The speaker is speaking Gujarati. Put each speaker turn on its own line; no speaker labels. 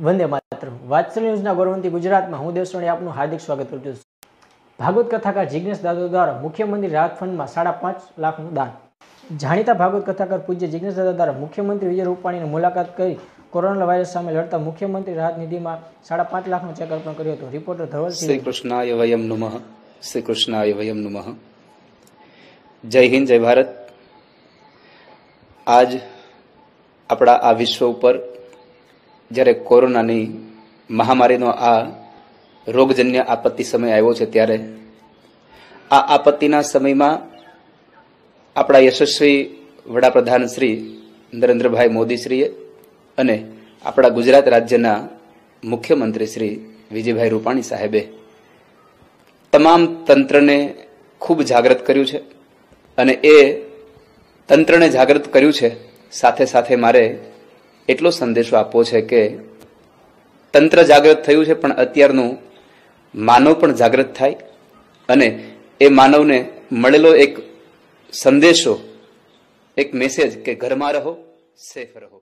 વંદે માતરમ વાત્સલ્ય ન્યૂઝના ગૌરવંતી ગુજરાતમાં હું દેવસોણી આપનું હાર્દિક સ્વાગત કરું છું ભાગવત કથાકાર જિજ્ઞેશ દાદો દ્વારા મુખ્યમંત્રી રાહત ફંડમાં સાડા પાંચ લાખનું દાન જાણીતા ભાગવત કથાકાર પૂજ્ય જિજ્ઞેશ દાદા દ્વારા મુખ્યમંત્રી વિજય રૂપાણીની મુલાકાત કરી કોરોના વાયરસ સામે લડતા મુખ્યમંત્રી રાહત નિધિમાં સાડા પાંચ લાખનો ચેક અર્પણ કર્યો હતો રિપોર્ટર ધવલસિંહ શ્રી
કૃષ્ણાય વયમ નમઃ શ્રી કૃષ્ણાય વયમ નમઃ
જય હિન્દ જય ભારત આજ આપણા આ વિશ્વ ઉપર જ્યારે કોરોનાની મહામારીનો આ રોગજન્ય આપત્તિ સમય આવ્યો છે ત્યારે આ આપત્તિના સમયમાં આપણા યશસ્વી વડાપ્રધાન શ્રી નરેન્દ્રભાઈ મોદીશ્રીએ અને આપણા ગુજરાત રાજ્યના મુખ્યમંત્રી શ્રી વિજયભાઈ રૂપાણી સાહેબે તમામ તંત્રને ખૂબ જાગૃત કર્યું છે અને એ તંત્રને જાગૃત કર્યું છે સાથે સાથે મારે એટલો સંદેશો આપવો છે કે તંત્ર જાગૃત થયું છે પણ અત્યારનું માનવ પણ જાગૃત થાય અને એ માનવને મળેલો
એક સંદેશો એક મેસેજ કે ઘરમાં રહો
સેફ રહો